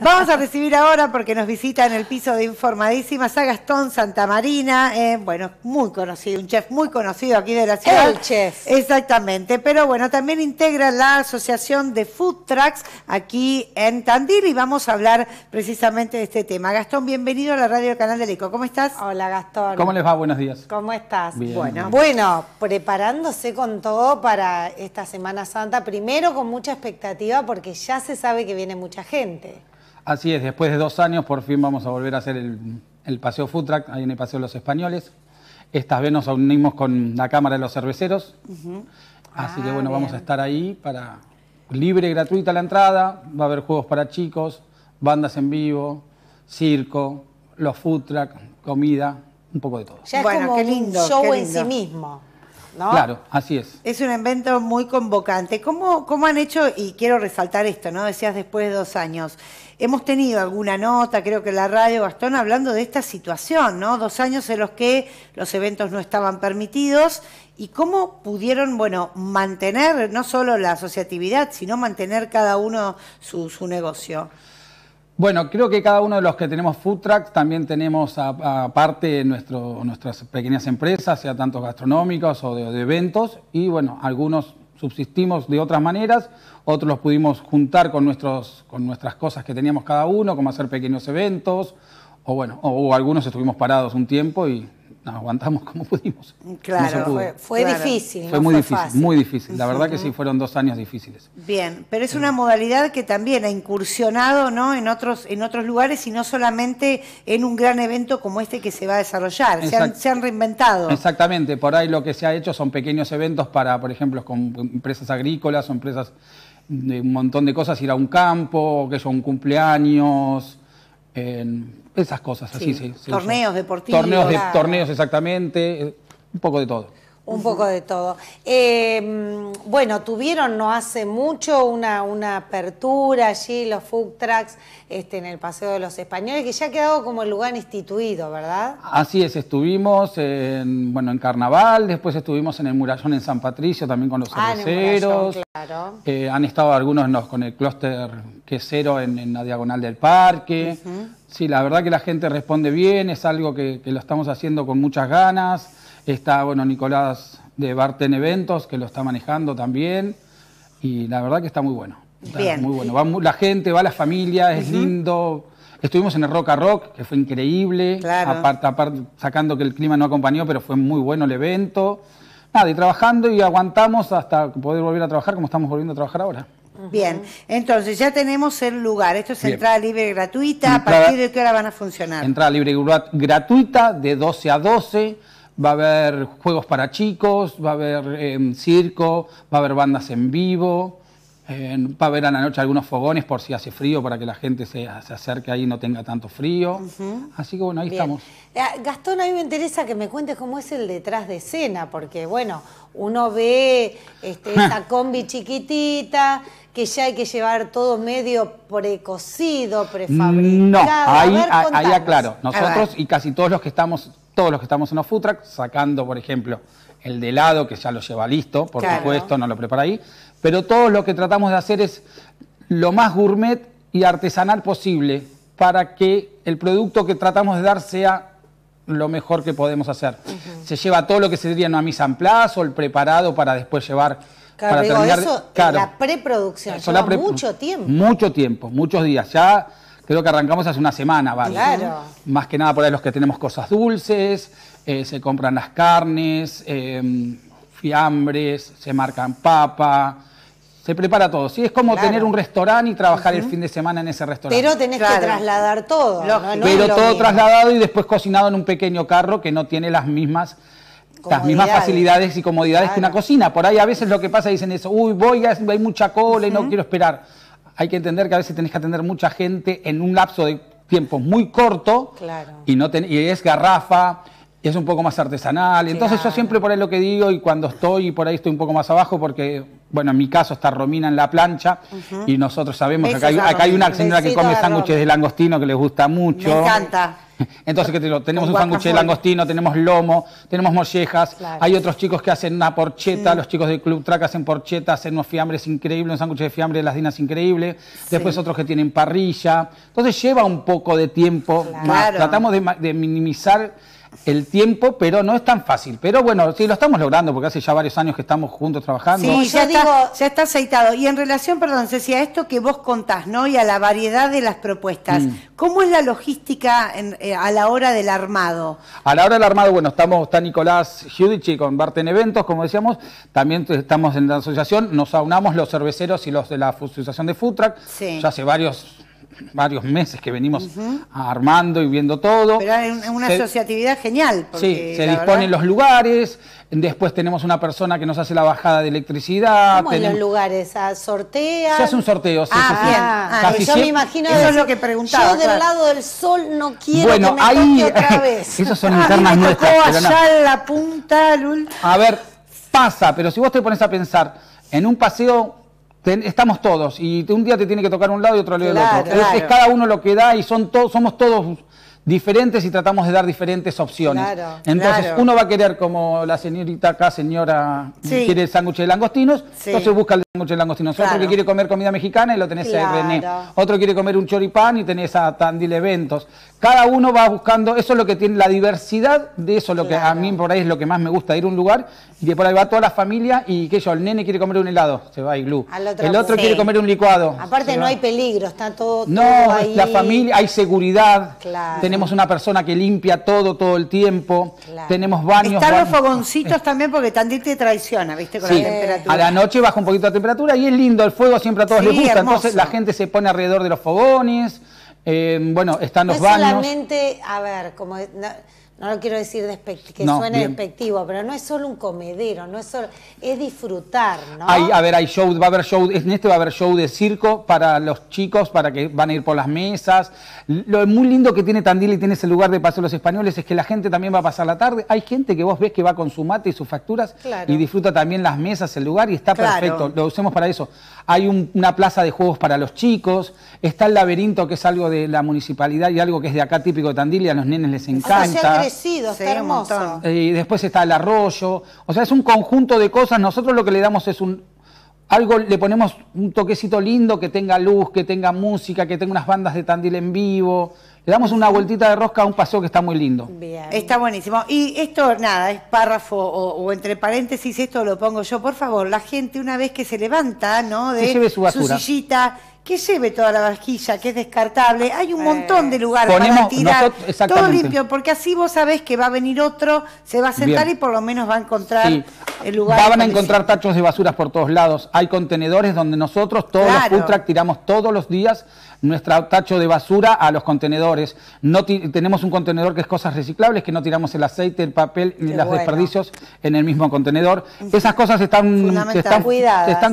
Vamos a recibir ahora, porque nos visita en el piso de Informadísimas, a Gastón Santamarina, eh, bueno, muy conocido, un chef muy conocido aquí de la ciudad. El chef. Exactamente, pero bueno, también integra la Asociación de Food Trucks aquí en Tandil y vamos a hablar precisamente de este tema. Gastón, bienvenido a la radio Canal del Eco, ¿cómo estás? Hola Gastón. ¿Cómo les va? Buenos días. ¿Cómo estás? bueno. bueno, preparándose con todo para esta Semana Santa, primero con mucha expectativa porque ya se sabe que viene mucha gente. Así es, después de dos años por fin vamos a volver a hacer el, paseo Food Track, ahí en el Paseo de los Españoles. Esta vez nos unimos con la Cámara de los Cerveceros. Así que ah, bueno, vamos a estar ahí para libre, gratuita la entrada. Va a haber juegos para chicos, bandas en vivo, circo, los food track, comida, un poco de todo. Ya es como show en sí mismo. Claro, así es. Es un evento muy convocante. ¿Cómo, ¿Cómo han hecho, y quiero resaltar esto, ¿no? Decías después de dos años, hemos tenido alguna nota, creo que la radio Gastón, hablando de esta situación, ¿no? Dos años en los que los eventos no estaban permitidos y cómo pudieron, bueno, mantener no solo la asociatividad, sino mantener cada uno su negocio. Bueno, creo que cada uno de los que tenemos food trucks también tenemos aparte nuestras pequeñas empresas, ya tanto gastronómicos o de, eventos, y bueno, algunos subsistimos de otras maneras, otros los pudimos juntar con, nuestros, con nuestras cosas que teníamos cada uno, como hacer pequeños eventos o bueno, o, algunos estuvimos parados un tiempo y nos aguantamos como pudimos. Claro, fue, difícil. Fue muy difícil, muy difícil. La verdad que sí, fueron dos años difíciles. Bien, pero es una modalidad que también ha incursionado ¿no? en, otros, en otros lugares y no solamente en un gran evento como este que se va a desarrollar. Se han, reinventado. Exactamente, por ahí lo que se ha hecho son pequeños eventos para, por ejemplo, con empresas agrícolas o empresas de un montón de cosas, ir a un campo, que son cumpleaños en esas cosas, así sí. Torneos deportivos. torneos, exactamente, eh, un poco de todo. Un poco de todo. Em, bueno, tuvieron no hace mucho una, una apertura allí, los food trucks este, en el Paseo de los Españoles, que ya ha quedado como el lugar instituido, ¿verdad? Así es, estuvimos en, bueno, en Carnaval, después estuvimos en el Murallón en San Patricio, también con los ah, claro. Eh, han estado algunos con el clúster quesero en, en la diagonal del parque. Sí, la verdad que la gente responde bien, es algo que, lo estamos haciendo con muchas ganas. Está, bueno, Nicolás de Barten Eventos, que lo está manejando también. Y la verdad que está muy bueno. bien. Muy bueno. la gente, va la familia, es lindo. Estuvimos en el Rock a Rock, que fue increíble. Aparte, aparte, sacando que el clima no acompañó, pero fue muy bueno el evento. Nada, y trabajando y aguantamos hasta poder volver a trabajar como estamos volviendo a trabajar ahora. Bien, entonces ya tenemos el lugar. Esto es entrada libre y gratuita. ¿A partir de qué hora van a funcionar? Entrada libre y gratuita de 12 a 12. Va a haber juegos para chicos, va a haber em, circo, va a haber bandas en vivo para eh, ver a la noche algunos fogones por si hace frío, para que la gente se, acerque ahí y no tenga tanto frío. Así que bueno, ahí estamos. Eh, Gastón, a mí me interesa que me cuentes cómo es el detrás de escena, porque bueno, uno ve este, esa combi chiquitita, que ya hay que llevar todo medio precocido, prefabricado. No, ahí, aclaro. Nosotros y casi todos los que estamos, todos los que estamos en los food trucks, sacando, por ejemplo, el de lado que ya lo lleva listo, por supuesto, no lo prepara ahí. Pero todo lo que tratamos de hacer es lo más gourmet y artesanal posible para que el producto que tratamos de dar sea lo mejor que podemos hacer. Se lleva todo lo que sería una misa en plazo, el preparado para después llevar... para eso, la preproducción lleva mucho tiempo. Mucho tiempo, muchos días. Ya Creo que arrancamos hace una semana, ¿vale? Más que nada por ahí los que tenemos cosas dulces, eh, se compran las carnes, eh, fiambres, se marcan papa, se prepara todo. Sí, es como tener un restaurante y trabajar el fin de semana en ese restaurante. Pero tenés que trasladar todo. Pero todo trasladado y después cocinado en un pequeño carro que no tiene las mismas las mismas facilidades y comodidades que una cocina. Por ahí a veces lo que pasa es dicen eso, uy, voy, hay mucha cola y no quiero esperar hay que entender que a veces tenés que atender mucha gente en un lapso de tiempo muy corto y, no ten, y es garrafa, es un poco más artesanal. Entonces yo siempre por ahí lo que digo y cuando estoy y por ahí estoy un poco más abajo porque bueno, en mi caso está Romina en la plancha y nosotros sabemos, que acá hay, una señora que come sándwiches de langostino que les gusta mucho. Me encanta. Entonces, ¿qué tenemos un sándwich de langostino, tenemos lomo, tenemos mollejas, hay otros chicos que hacen una porcheta, los chicos del Club Trac hacen porcheta, hacen unos fiambres increíbles, un sándwich de fiambre de las dinas increíble, después otros que tienen parrilla. Entonces lleva un poco de tiempo, tratamos de minimizar el tiempo, pero no es tan fácil. Pero bueno, sí lo estamos logrando porque hace ya varios años que estamos juntos trabajando. Sí, ya, está, ya está aceitado. Y en relación, perdón, Ceci, a esto que vos contás, ¿no? Y a la variedad de las propuestas, mm. ¿cómo es la logística eh, a la hora del armado? A la hora del armado, bueno, estamos, está Nicolás Giudici con Barten Eventos, como decíamos, también estamos en la asociación, nos aunamos los cerveceros y los de la Asociación de Food sí. ya hace varios varios meses que venimos armando y viendo todo. Pero es una asociatividad genial. sí, se disponen los lugares, después tenemos una persona que nos hace la bajada de electricidad. ¿Cómo en los lugares? ¿Ah, ¿Sortea? Se hace un sorteo, sí. Ah, ah yo me imagino... Eso es lo que preguntaba. Yo del lado del sol no quiero bueno, que me ahí... toque otra vez. son internas me Allá no. en la punta, A ver, pasa, pero si vos te pones a pensar en un paseo estamos todos y un día te tiene que tocar un lado y otro lado el otro. Es, cada uno lo que da y son somos todos diferentes y tratamos de dar diferentes opciones. entonces, uno va a querer, como la señorita acá, señora, quiere el sándwich de langostinos, entonces busca el sándwich de langostinos. Otro que quiere comer comida mexicana y lo tenés a eh, René. Otro quiere comer un choripán y tenés a Tandil Eventos. Cada uno va buscando, eso es lo que tiene, la diversidad de eso, lo que a mí por ahí es lo que más me gusta, ir a un lugar y que por ahí va toda la familia y que yo, el nene quiere comer un helado, se va y Iglu, el otro quiere comer un licuado. Aparte no hay peligro, está todo, No, la familia, hay seguridad. Claro tenemos una persona que limpia todo, todo el tiempo, tenemos baños. Están los fogoncitos también porque también te traiciona, ¿viste? Con la temperatura. A la noche baja un poquito la temperatura y es lindo, el fuego siempre a todos les gusta, entonces la gente se pone alrededor de los fogones, eh, bueno, están los baños. solamente, a ver, como no lo quiero decir que suene despectivo, pero no es solo un comedero, no es solo, es disfrutar, ¿no? Hay, a ver, hay show, va a haber show, en este va a haber show de circo para los chicos, para que van a ir por las mesas. Lo muy lindo que tiene Tandil y tiene ese lugar de Paseo los Españoles es que la gente también va a pasar la tarde. Hay gente que vos ves que va con su mate y sus facturas y disfruta también las mesas, el lugar, y está perfecto, lo usemos para eso. Hay una plaza de juegos para los chicos, está el laberinto que es algo de la municipalidad y algo que es de acá típico de Tandil y a los nenes les encanta está hermoso. Y después está el arroyo. O sea, es un conjunto de cosas. Nosotros lo que le damos es un, algo le ponemos un toquecito lindo que tenga luz, que tenga música, que tenga unas bandas de Tandil en vivo. Le damos una vueltita de rosca a un paseo que está muy lindo. Está buenísimo. Y esto, nada, es párrafo o, entre paréntesis, esto lo pongo yo, por favor. La gente una vez que se levanta, ¿no? De su sillita que lleve toda la vajilla, que es descartable. Hay un montón de eh. lugares para tirar todo limpio, porque así vos sabés que va a venir otro, se va a sentar y por lo menos va a encontrar el lugar. Van a encontrar tachos de basuras por todos lados. Hay contenedores donde nosotros, todos los food tiramos todos los días nuestro tacho de basura a los contenedores. No tenemos un contenedor que es cosas reciclables, que no tiramos el aceite, el papel ni los desperdicios en el mismo contenedor. Esas cosas están, se están,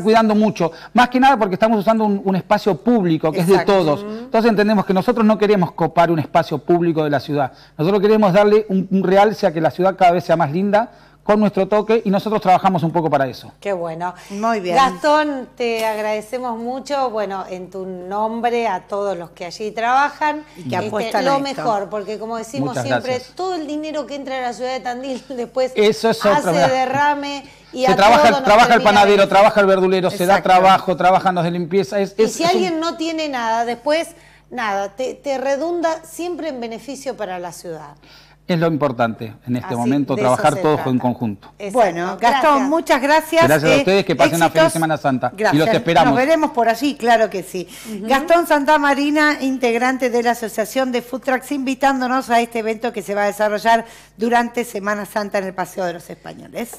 cuidando mucho. Más que nada porque estamos usando un espacio público que es de todos. Entonces entendemos que nosotros no queremos copar un espacio público de la ciudad. Nosotros queremos darle un, realce a que la ciudad cada vez sea más linda, con nuestro toque y nosotros trabajamos un poco para eso. Qué bueno. Muy bien. Gastón, te agradecemos mucho, bueno, en tu nombre a todos los que allí trabajan, y que este, apuestan lo mejor, porque como decimos siempre, todo el dinero que entra a la ciudad de Tandil después eso hace derrame se trabaja, el panadero, trabaja el verdulero, se da trabajo, trabajan los de limpieza. y si alguien no tiene nada, después nada, te, redunda siempre en beneficio para la ciudad. Es lo importante en este momento, trabajar todos en conjunto. Bueno, Gastón, muchas gracias. Gracias a eh, ustedes, que pasen una feliz Semana Santa. Y los esperamos. Nos veremos por allí, claro que sí. Gastón Santamarina, integrante de la Asociación de Food Trucks, invitándonos a este evento que se va a desarrollar durante Semana Santa en el Paseo de los Españoles.